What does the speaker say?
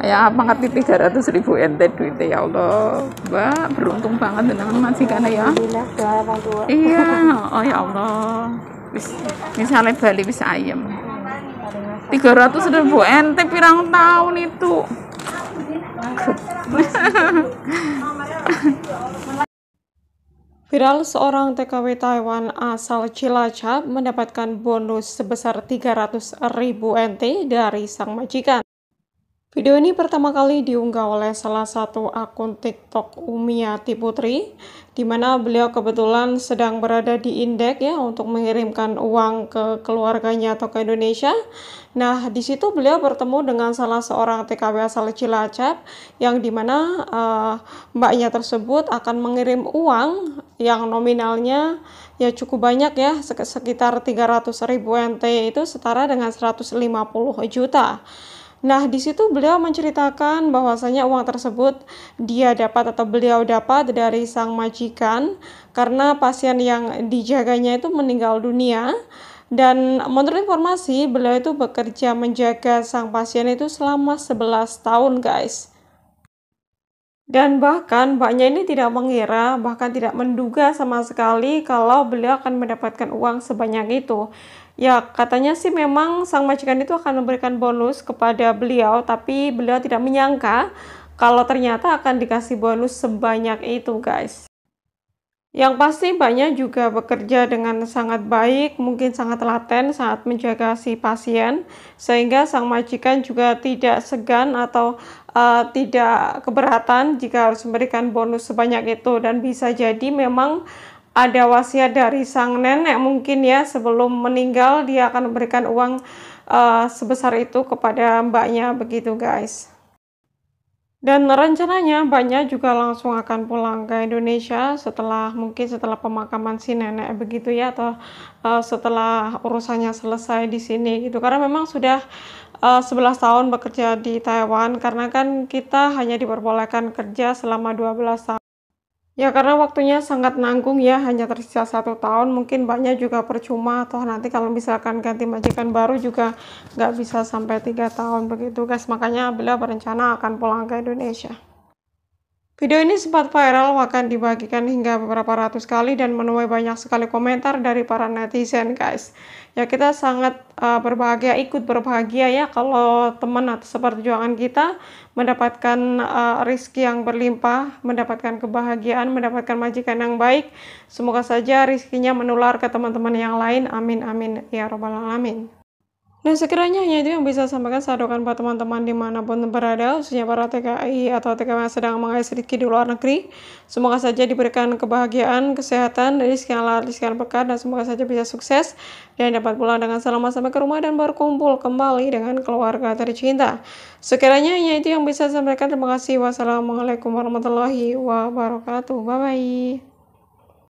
ya mangkat tiga ratus ribu ente duitnya ya Allah mbak beruntung banget dengan masih majikan ya iya oh ya Allah bis, misalnya Bali bisa ayam tiga ratus ribu ente pirang tahun itu Viral seorang TKW Taiwan asal Cilacap mendapatkan bonus sebesar 300 ribu NT dari sang majikan. Video ini pertama kali diunggah oleh salah satu akun TikTok Umiati Putri, di mana beliau kebetulan sedang berada di Indek ya untuk mengirimkan uang ke keluarganya atau ke Indonesia. Nah, di situ beliau bertemu dengan salah seorang TKW asal Cilacap yang dimana uh, eh, mbaknya tersebut akan mengirim uang yang nominalnya ya cukup banyak ya sekitar 300 ribu NT itu setara dengan 150 juta. Nah, di situ beliau menceritakan bahwasanya uang tersebut dia dapat atau beliau dapat dari sang majikan karena pasien yang dijaganya itu meninggal dunia dan menurut informasi beliau itu bekerja menjaga sang pasien itu selama 11 tahun, guys. Dan bahkan mbaknya ini tidak mengira, bahkan tidak menduga sama sekali kalau beliau akan mendapatkan uang sebanyak itu. Ya, katanya sih memang sang majikan itu akan memberikan bonus kepada beliau, tapi beliau tidak menyangka kalau ternyata akan dikasih bonus sebanyak itu, guys. Yang pasti banyak juga bekerja dengan sangat baik, mungkin sangat telaten saat menjaga si pasien, sehingga sang majikan juga tidak segan atau uh, tidak keberatan jika harus memberikan bonus sebanyak itu dan bisa jadi memang ada wasiat dari sang nenek mungkin ya sebelum meninggal dia akan memberikan uang uh, sebesar itu kepada mbaknya begitu guys. Dan rencananya mbaknya juga langsung akan pulang ke Indonesia setelah mungkin setelah pemakaman si nenek begitu ya atau uh, setelah urusannya selesai di sini gitu karena memang sudah uh, eh, 11 tahun bekerja di Taiwan karena kan kita hanya diperbolehkan kerja selama 12 tahun Ya karena waktunya sangat nanggung ya, hanya tersisa satu tahun, mungkin banyak juga percuma, atau nanti kalau misalkan ganti majikan baru juga nggak bisa sampai tiga tahun begitu guys, makanya bila berencana akan pulang ke Indonesia. Video ini sempat viral bahkan dibagikan hingga beberapa ratus kali dan menuai banyak sekali komentar dari para netizen guys. Ya kita sangat uh, berbahagia ikut berbahagia ya kalau teman atau seperjuangan kita mendapatkan uh, rizki yang berlimpah, mendapatkan kebahagiaan, mendapatkan majikan yang baik. Semoga saja rizkinya menular ke teman-teman yang lain. Amin amin ya robbal alamin. Nah sekiranya hanya itu yang bisa sampaikan saya doakan buat teman-teman dimanapun berada, khususnya para TKI atau TKW yang sedang mengais rezeki di luar negeri. Semoga saja diberikan kebahagiaan, kesehatan dari sekian lalat, sekian pekat, dan semoga saja bisa sukses dan dapat pulang dengan selamat sampai ke rumah dan berkumpul kembali dengan keluarga tercinta. Sekiranya hanya itu yang bisa sampaikan. Terima kasih. Wassalamualaikum warahmatullahi wabarakatuh. Bye-bye.